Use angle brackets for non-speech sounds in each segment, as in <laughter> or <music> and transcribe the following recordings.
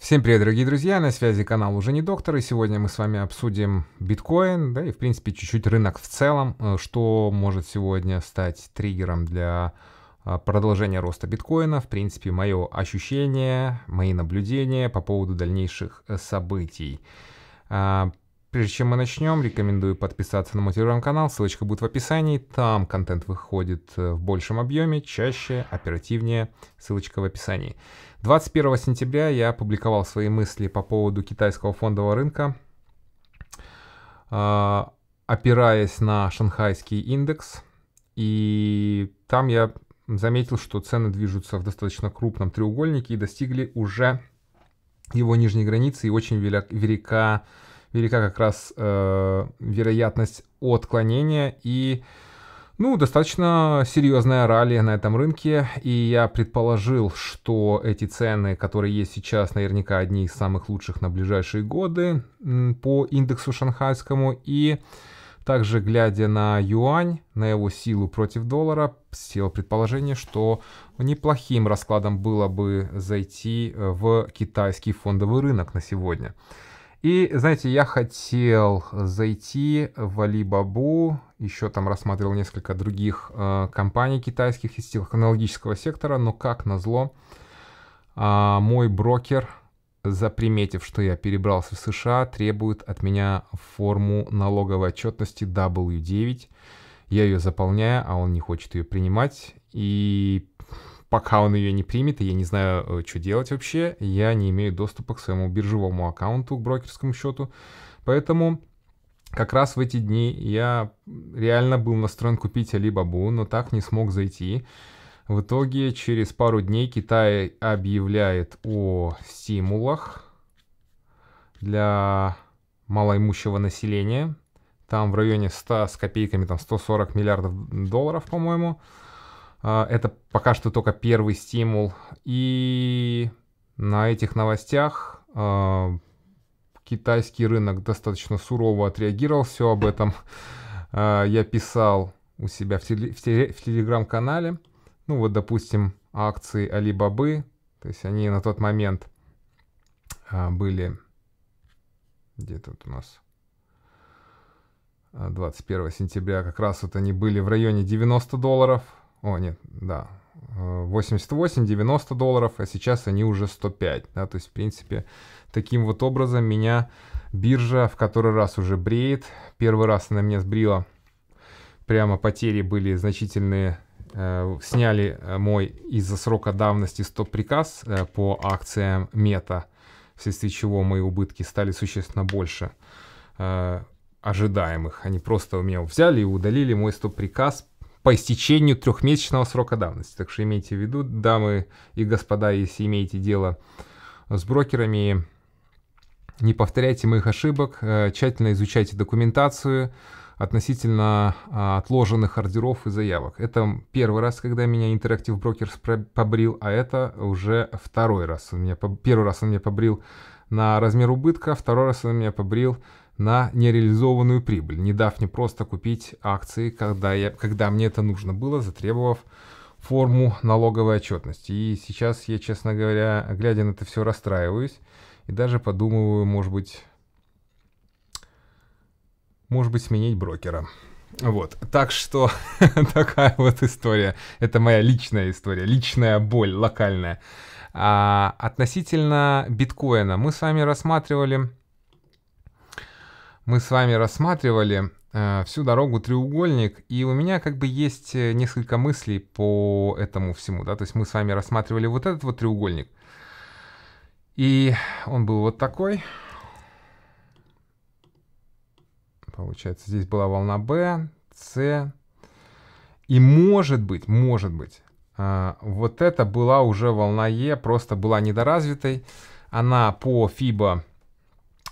Всем привет, дорогие друзья, на связи канал «Уже не доктор», и сегодня мы с вами обсудим биткоин, да, и, в принципе, чуть-чуть рынок в целом, э, что может сегодня стать триггером для а, продолжения роста биткоина, в принципе, мое ощущение, мои наблюдения по поводу дальнейших э, событий. А, Прежде чем мы начнем, рекомендую подписаться на мой телеграм-канал, ссылочка будет в описании. Там контент выходит э, в большем объеме, чаще, оперативнее, ссылочка в описании. 21 сентября я опубликовал свои мысли по поводу китайского фондового рынка, а, опираясь на шанхайский индекс. И там я заметил, что цены движутся в достаточно крупном треугольнике и достигли уже его нижней границы, и очень велика велика как раз э, вероятность отклонения и ну, достаточно серьезная ралли на этом рынке, и я предположил, что эти цены, которые есть сейчас, наверняка одни из самых лучших на ближайшие годы по индексу шанхайскому, и также глядя на юань, на его силу против доллара, сделал предположение, что неплохим раскладом было бы зайти э, в китайский фондовый рынок на сегодня. И, знаете, я хотел зайти в Alibaba, еще там рассматривал несколько других э, компаний китайских из технологического сектора, но как назло, э, мой брокер, заприметив, что я перебрался в США, требует от меня форму налоговой отчетности W9. Я ее заполняю, а он не хочет ее принимать. И пока он ее не примет, и я не знаю, э, что делать вообще, я не имею доступа к своему биржевому аккаунту, к брокерскому счету. Поэтому как раз в эти дни я реально был настроен купить Alibaba, но так не смог зайти. В итоге через пару дней Китай объявляет о стимулах для малоимущего населения. Там в районе 100 с копейками, там 140 миллиардов долларов, по-моему. А, это пока что только первый стимул. И на этих новостях а, китайский рынок достаточно сурово отреагировал. Все об этом <laughs> а, я писал у себя в, теле, в, теле, в телеграм-канале. Ну вот, допустим, акции Алибабы, то есть они на тот момент были где тут у нас 21 сентября как раз вот они были в районе 90 долларов, о нет, да, 88-90 э, долларов, а сейчас они уже 105, да, то есть, в принципе, таким вот образом меня биржа в который раз уже бреет, первый раз она меня сбрила, прямо потери были значительные, э, сняли э, мой из-за срока давности стоп-приказ по акциям мета, вследствие чего мои убытки стали существенно больше ожидаемых. Они просто у меня взяли и удалили мой стоп-приказ по истечению трехмесячного срока давности. Так что имейте в виду, дамы и господа, если имеете дело с брокерами, не повторяйте моих ошибок, э, тщательно изучайте документацию относительно а, отложенных ордеров и заявок. Это первый раз, когда меня Interactive Brokers побрил, а это уже второй раз. Он меня, первый раз он меня побрил на размер убытка, второй раз он меня побрил на нереализованную прибыль, не дав мне просто купить акции, когда, я, когда мне это нужно было, затребовав форму налоговой отчетности. И сейчас я, честно говоря, глядя на это все, расстраиваюсь и даже подумываю, может быть, может быть, сменить брокера. Вот, так что <laughs> такая вот история. Это моя личная история, личная боль, локальная. А, относительно биткоина мы с вами рассматривали мы с вами рассматривали э, всю дорогу треугольник, и у меня как бы есть э, несколько мыслей по этому всему, да, то есть мы с вами рассматривали вот этот вот треугольник, и он был вот такой. Получается, здесь была волна B, C, и может быть, может быть, э, вот это была уже волна E, просто была недоразвитой, она по FIBA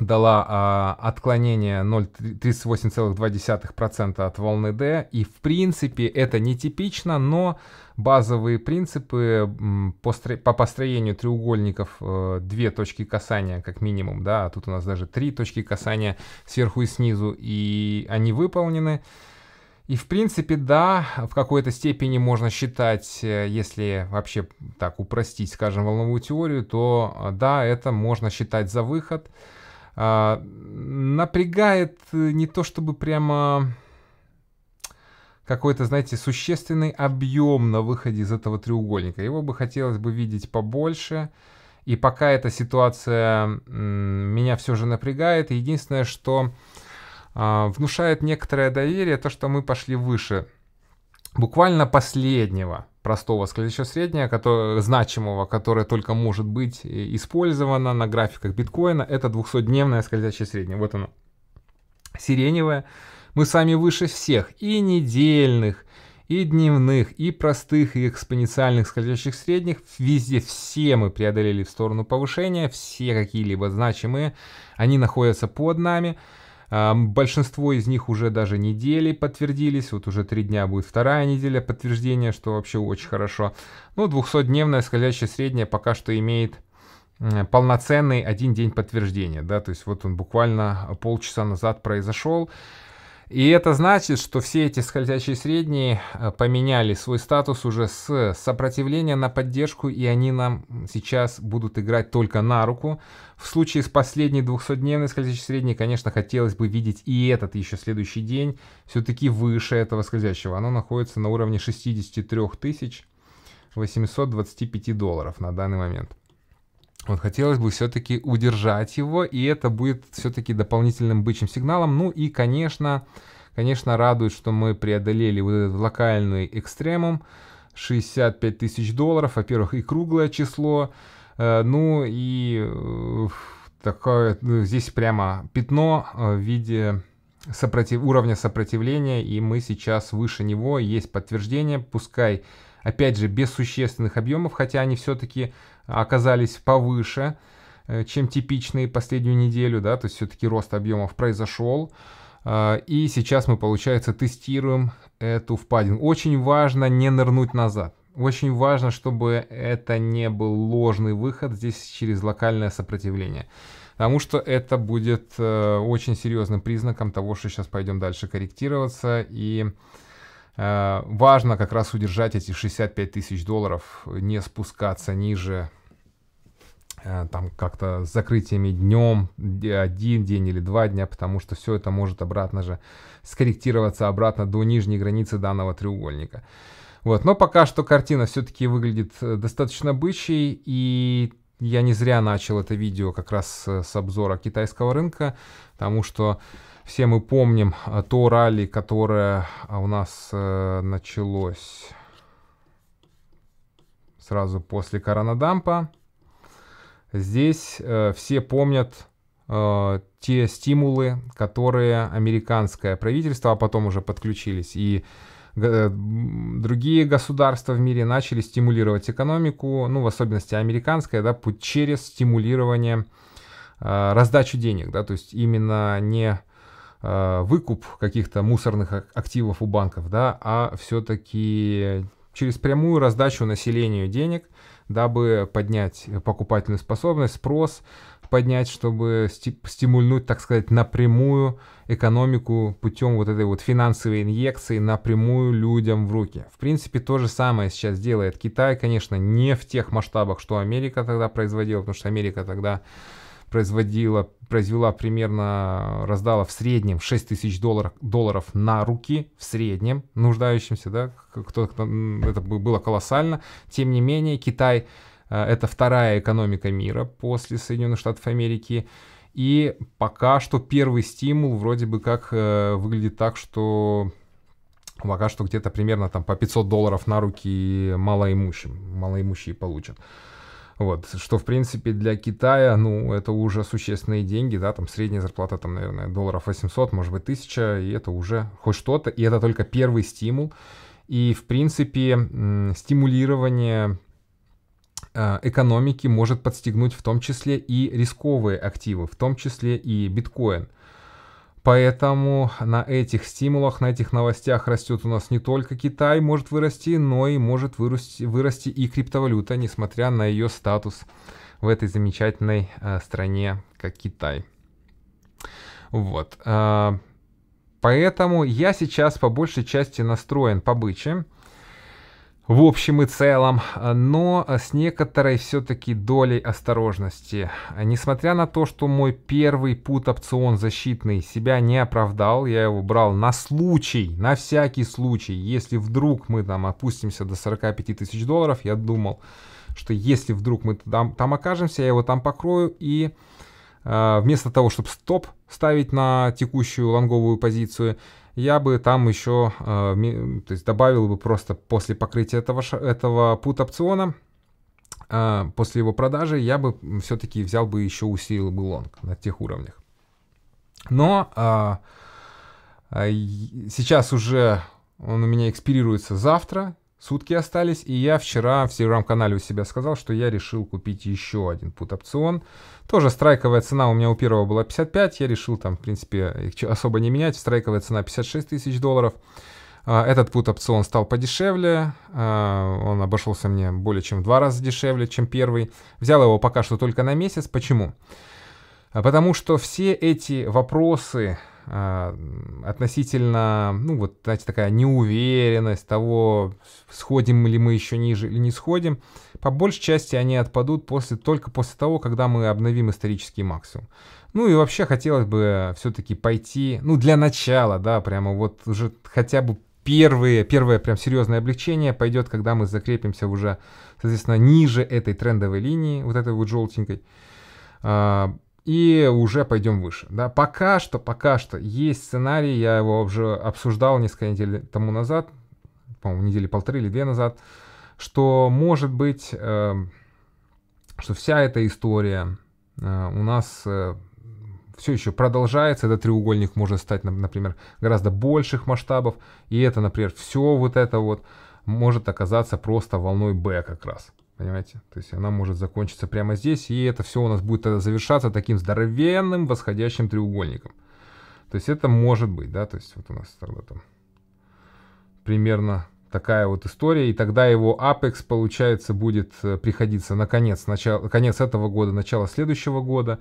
дала а, отклонение 0,38,2% от волны D. И в принципе это нетипично, но базовые принципы по построению треугольников э, две точки касания как минимум, да, а тут у нас даже три точки касания сверху и снизу, и они выполнены. И в принципе, да, в какой-то степени можно считать, э, если вообще так упростить, скажем, волновую теорию, то э, да, это можно считать за выход. А, напрягает э, не то чтобы прямо какой-то, знаете, существенный объем на выходе из этого треугольника. Его бы хотелось бы видеть побольше. И пока эта ситуация меня все же напрягает. Единственное, что а, внушает некоторое доверие, то, что мы пошли выше. Буквально последнего – простого скользящего среднего, который, значимого, которое только может быть э, использовано на графиках биткоина, это 200-дневное скользящее среднее. Вот оно. Сиреневое. Мы сами выше всех и недельных, и дневных, и простых, и экспоненциальных скользящих средних. Везде все мы преодолели в сторону повышения, все какие-либо значимые, они находятся под нами. Большинство из них уже даже недели подтвердились, вот уже три дня будет вторая неделя подтверждения, что вообще очень хорошо. Ну, 200-дневная скользящая средняя пока что имеет полноценный один день подтверждения, да, то есть вот он буквально а, полчаса назад произошел, и это значит, что все эти скользящие средние э, поменяли свой статус уже с сопротивления на поддержку, и они нам сейчас будут играть только на руку. В случае с последней 200-дневной скользящей средней, конечно, хотелось бы видеть и этот еще следующий день все-таки выше этого скользящего. Оно находится на уровне 63 тысяч 825 долларов на данный момент. Вот хотелось бы все-таки удержать его, и это будет все-таки дополнительным бычьим сигналом. Ну и, конечно, конечно, радует, что мы преодолели вот этот локальный экстремум. 65 тысяч долларов, во-первых, и круглое число. Э, ну и э, такое, ну, здесь прямо пятно э, в виде сопротив, уровня сопротивления, и мы сейчас выше него, есть подтверждение, пускай, опять же, без существенных объемов, хотя они все-таки оказались повыше, э, чем типичные последнюю неделю, да, то есть все-таки рост объемов произошел. Э, и сейчас мы, получается, тестируем эту впадину. Очень важно не нырнуть назад. Очень важно, чтобы это не был ложный выход здесь через локальное сопротивление. Потому что это будет э, очень серьезным признаком того, что сейчас пойдем дальше корректироваться. И важно как раз удержать эти 65 тысяч долларов, не спускаться ниже Э, там как-то с закрытиями днем, один день или два дня, потому что все это может обратно же скорректироваться обратно до нижней границы данного треугольника. Вот, но пока что картина все-таки выглядит э, достаточно бычьей, и я не зря начал это видео как раз с обзора китайского рынка, потому что все мы помним э, то ралли, которое а, у нас началось сразу после коронадампа. дампа Здесь э, все помнят э, те стимулы, которые американское правительство, а потом уже подключились и э, другие государства в мире начали стимулировать экономику, ну, в особенности американская, да, через стимулирование, э, раздачу денег, да, то есть именно не э, выкуп каких-то мусорных активов у банков, да, а все-таки через прямую раздачу населению денег – дабы поднять э, покупательную способность, спрос поднять, чтобы стимульнуть, так сказать, напрямую экономику путем вот этой вот финансовой инъекции напрямую людям в руки. В принципе, то же самое сейчас делает Китай, конечно, не в тех масштабах, что Америка тогда производила, потому что Америка тогда производила, произвела примерно, раздала в среднем 6 тысяч долларов, долларов на руки, в среднем, нуждающимся, да, кто, кто, это было колоссально. Тем не менее, Китай э, это вторая экономика мира после Соединенных Штатов Америки. И пока что первый стимул вроде бы как э, выглядит так, что пока что где-то примерно там по 500 долларов на руки малоимущим, малоимущие получат. Вот, что, в принципе, для Китая, ну, это уже существенные деньги, да, там средняя зарплата, там, наверное, долларов 800, может быть, 1000, и это уже хоть что-то, и это только первый стимул. И, в принципе, стимулирование э, экономики может подстегнуть в том числе и рисковые активы, в том числе и биткоин – Поэтому на этих стимулах, на этих новостях растет у нас не только Китай может вырасти, но и может вырасти, вырасти и криптовалюта, несмотря на ее статус в этой замечательной э, стране, как Китай. Вот. Э, поэтому я сейчас по большей части настроен по По в общем и целом, но с некоторой все-таки долей осторожности. Несмотря на то, что мой первый пут-опцион защитный себя не оправдал, я его брал на случай, на всякий случай, если вдруг мы там опустимся до 45 тысяч долларов, я думал, что если вдруг мы там, там окажемся, я его там покрою и э, вместо того, чтобы стоп ставить на текущую лонговую позицию, я бы там еще э, то есть добавил бы просто после покрытия этого, этого пут опциона, э, после его продажи, я бы все-таки взял бы еще усилил бы лонг на тех уровнях. Но а, а, сейчас уже он у меня экспирируется завтра, Сутки остались, и я вчера в телеграм-канале у себя сказал, что я решил купить еще один пут-опцион. Тоже страйковая цена у меня у первого была 55, я решил там, в принципе, особо не менять. Страйковая цена 56 тысяч долларов. А, этот пут-опцион стал подешевле, а, он обошелся мне более чем в два раза дешевле, чем первый. Взял его пока что только на месяц. Почему? Почему? А потому что все эти вопросы а, относительно, ну вот, знаете, такая неуверенность того, сходим ли мы еще ниже или не сходим, по большей части они отпадут после, только после того, когда мы обновим исторический максимум. Ну и вообще хотелось бы все-таки пойти, ну для начала, да, прямо вот уже хотя бы первые, первое прям серьезное облегчение пойдет, когда мы закрепимся уже, соответственно, ниже этой трендовой линии, вот этой вот желтенькой. А, и уже пойдем выше. Да? Пока что, пока что есть сценарий, я его уже обсуждал несколько недель тому назад, по-моему, недели полторы или две назад, что может быть, э, что вся эта история э, у нас э, все еще продолжается, этот треугольник может стать, например, гораздо больших масштабов, и это, например, все вот это вот может оказаться просто волной Б как раз. Понимаете? То есть она может закончиться прямо здесь, и это все у нас будет э, завершаться таким здоровенным восходящим треугольником. То есть это может быть, да, то есть вот у нас тогда там примерно такая вот история, и тогда его апекс получается, будет э, приходиться на конец, начало, конец этого года, начало следующего года.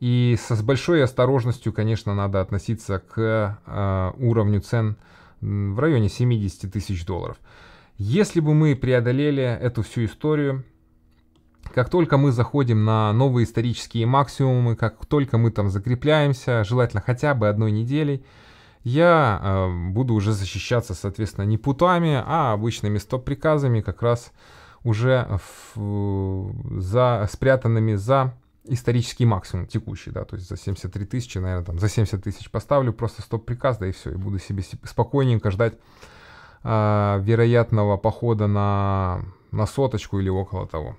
И со, с большой осторожностью, конечно, надо относиться к э, уровню цен в районе 70 тысяч долларов. Если бы мы преодолели эту всю историю, как только мы заходим на новые исторические максимумы, как только мы там закрепляемся, желательно хотя бы одной неделей, я э, буду уже защищаться, соответственно, не путами, а обычными стоп-приказами, как раз уже в, за, спрятанными за исторический максимум текущий, да, то есть за 73 тысячи, наверное, там за 70 тысяч поставлю просто стоп-приказ, да и все, и буду себе спокойненько ждать э, вероятного похода на, на соточку или около того.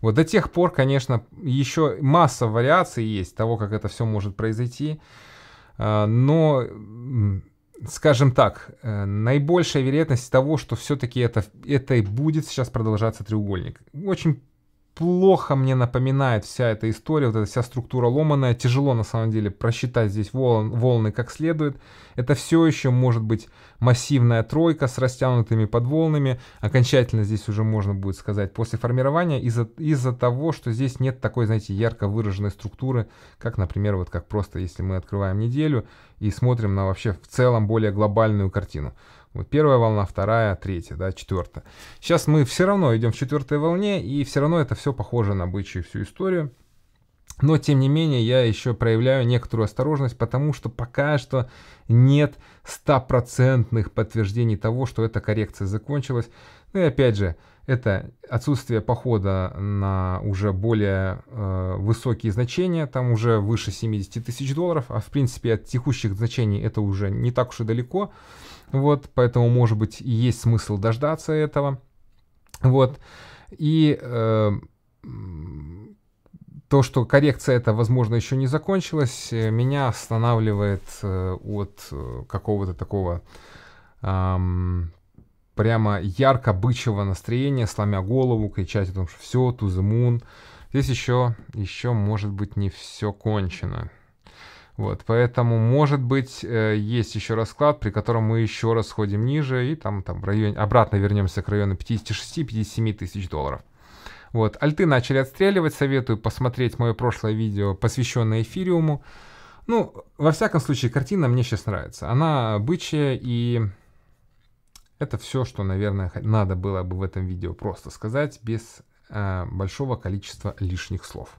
Вот до тех пор, конечно, еще масса вариаций есть того, как это все может произойти. Э, но, скажем так, э, наибольшая вероятность того, что все-таки это, это и будет сейчас продолжаться треугольник. Очень плохо мне напоминает вся эта история, вот эта вся структура ломаная. Тяжело на самом деле просчитать здесь волн, волны как следует. Это все еще может быть массивная тройка с растянутыми подволнами. Окончательно здесь уже можно будет сказать после формирования из-за из того, что здесь нет такой, знаете, ярко выраженной структуры, как, например, вот как просто если мы открываем неделю и смотрим на вообще в целом более глобальную картину. Вот первая волна, вторая, третья, да, четвертая. Сейчас мы все равно идем в четвертой волне, и все равно это все похоже на бычью всю историю. Но, тем не менее, я еще проявляю некоторую осторожность, потому что пока что нет стопроцентных подтверждений того, что эта коррекция закончилась. Ну и опять же, это отсутствие похода на уже более э, высокие значения, там уже выше 70 тысяч долларов, а в принципе от текущих значений это уже не так уж и далеко. Вот, поэтому, может быть, есть смысл дождаться этого. Вот, и... Э, то, что коррекция эта, возможно, еще не закончилась, э, меня останавливает э, от э, какого-то такого эм, прямо ярко-бычьего настроения, сломя голову, кричать о том, что все, to the moon. Здесь еще, еще может быть, не все кончено. Вот, поэтому, может быть, есть еще расклад, при котором мы еще раз сходим ниже и там, там в районе, обратно вернемся к району 56-57 тысяч долларов. Вот. Альты начали отстреливать, советую посмотреть мое прошлое видео, посвященное эфириуму. Ну, во всяком случае, картина мне сейчас нравится. Она бычья, и это все, что, наверное, надо было бы в этом видео просто сказать без э, большого количества лишних слов.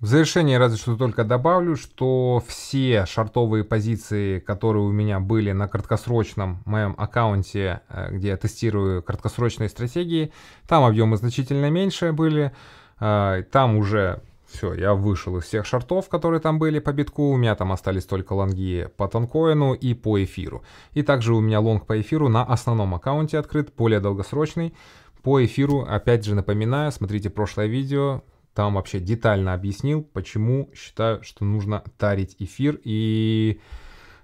В завершение разве что только добавлю, что все шартовые позиции, которые у меня были на краткосрочном моем аккаунте, э, где я тестирую краткосрочные стратегии, там объемы значительно меньше были, а, там уже все, я вышел из всех шартов, которые там были по битку, у меня там остались только лонги по тонкоину и по эфиру. И также у меня лонг по эфиру на основном аккаунте открыт, более долгосрочный. По эфиру, опять же напоминаю, смотрите прошлое видео, там вообще детально объяснил, почему считаю, что нужно тарить эфир и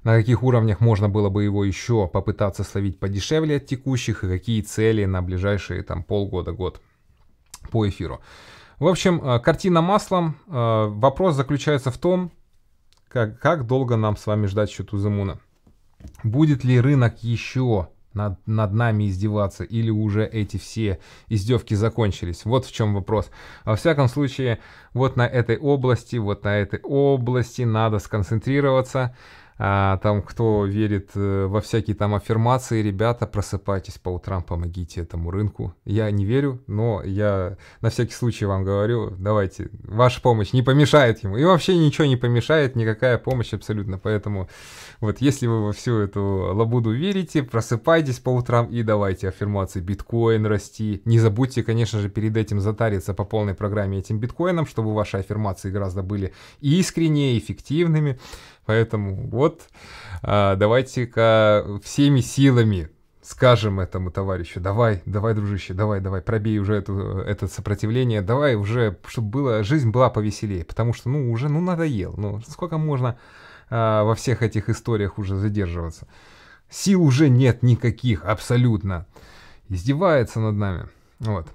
на каких уровнях можно было бы его еще попытаться словить подешевле от текущих и какие цели на ближайшие там полгода-год по эфиру. В общем, э, картина маслом. Э, вопрос заключается в том, как, как долго нам с вами ждать счету Зимуна? Будет ли рынок еще над, над нами издеваться, или уже эти все издевки закончились. Вот в чем вопрос. А во всяком случае, вот на этой области, вот на этой области надо сконцентрироваться а, там кто верит э, во всякие там аффирмации, ребята, просыпайтесь по утрам, помогите этому рынку. Я не верю, но я на всякий случай вам говорю, давайте, ваша помощь не помешает ему. И вообще ничего не помешает, никакая помощь абсолютно. Поэтому вот если вы во всю эту лабуду верите, просыпайтесь по утрам и давайте аффирмации биткоин расти. Не забудьте, конечно же, перед этим затариться по полной программе этим биткоином, чтобы ваши аффирмации гораздо были и искреннее, эффективными. Поэтому вот а, давайте-ка всеми силами скажем этому товарищу, давай, давай, дружище, давай, давай, пробей уже эту, это сопротивление, давай уже, чтобы было, жизнь была повеселее, потому что, ну, уже, ну, надоел, ну, сколько можно а, во всех этих историях уже задерживаться. Сил уже нет никаких, абсолютно. Издевается над нами, вот.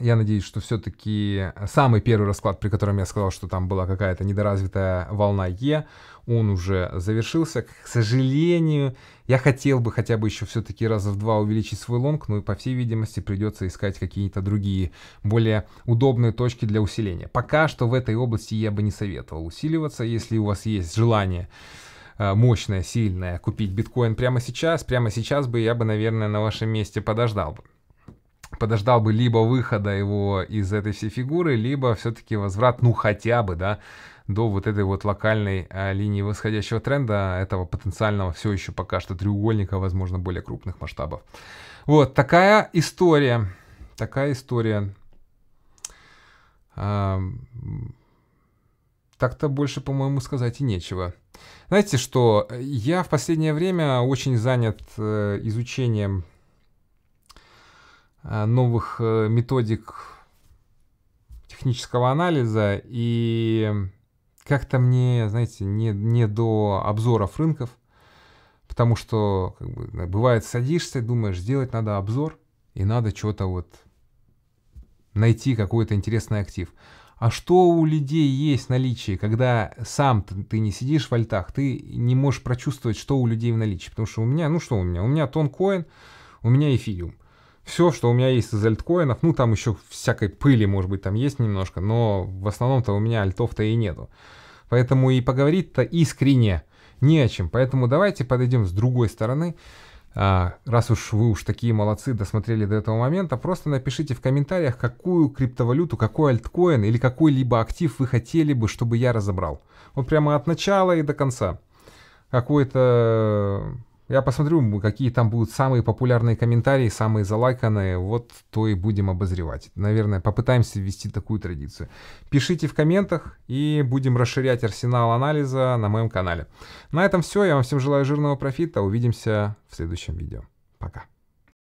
Я надеюсь, что все-таки э, самый первый расклад, при котором я сказал, что там была какая-то недоразвитая волна Е, он уже завершился. К сожалению, я хотел бы хотя бы еще все-таки раза в два увеличить свой лонг, но и по всей видимости придется искать какие-то другие, более удобные точки для усиления. Пока что в этой области я бы не советовал усиливаться, если у вас есть желание э, мощное, сильное, купить биткоин прямо сейчас, прямо сейчас бы я бы, наверное, на вашем месте подождал бы подождал бы либо выхода его из этой всей фигуры, либо все-таки возврат, ну хотя бы, да, до вот этой вот локальной а, линии восходящего тренда, этого потенциального все еще пока что треугольника, возможно, более крупных масштабов. Вот такая история, такая история. А, так-то больше, по-моему, сказать и нечего. Знаете что, я в последнее время очень занят э, изучением Э, новых э, методик технического анализа, и как-то мне, знаете, не, не до обзоров рынков, потому что как бы, бывает садишься, думаешь, сделать надо обзор, и надо что-то вот найти какой-то интересный актив. А что у людей есть в наличии, когда сам ты, ты не сидишь в альтах, ты не можешь прочувствовать, что у людей в наличии. Потому что у меня, ну что у меня? У меня тонкоин, у меня эфириум все, что у меня есть из альткоинов, ну там еще всякой пыли, может быть, там есть немножко, но в основном-то у меня альтов-то и нету. Поэтому и поговорить-то искренне не о чем. Поэтому давайте подойдем с другой стороны. А, раз уж вы уж такие молодцы, досмотрели до этого момента, просто напишите в комментариях, какую криптовалюту, какой альткоин или какой-либо актив вы хотели бы, чтобы я разобрал. Вот прямо от начала и до конца. Какой-то я посмотрю, какие там будут самые популярные комментарии, самые залайканные. Вот то и будем обозревать. Наверное, попытаемся ввести такую традицию. Пишите в комментах и будем расширять арсенал анализа на моем канале. На этом все. Я вам всем желаю жирного профита. Увидимся в следующем видео. Пока.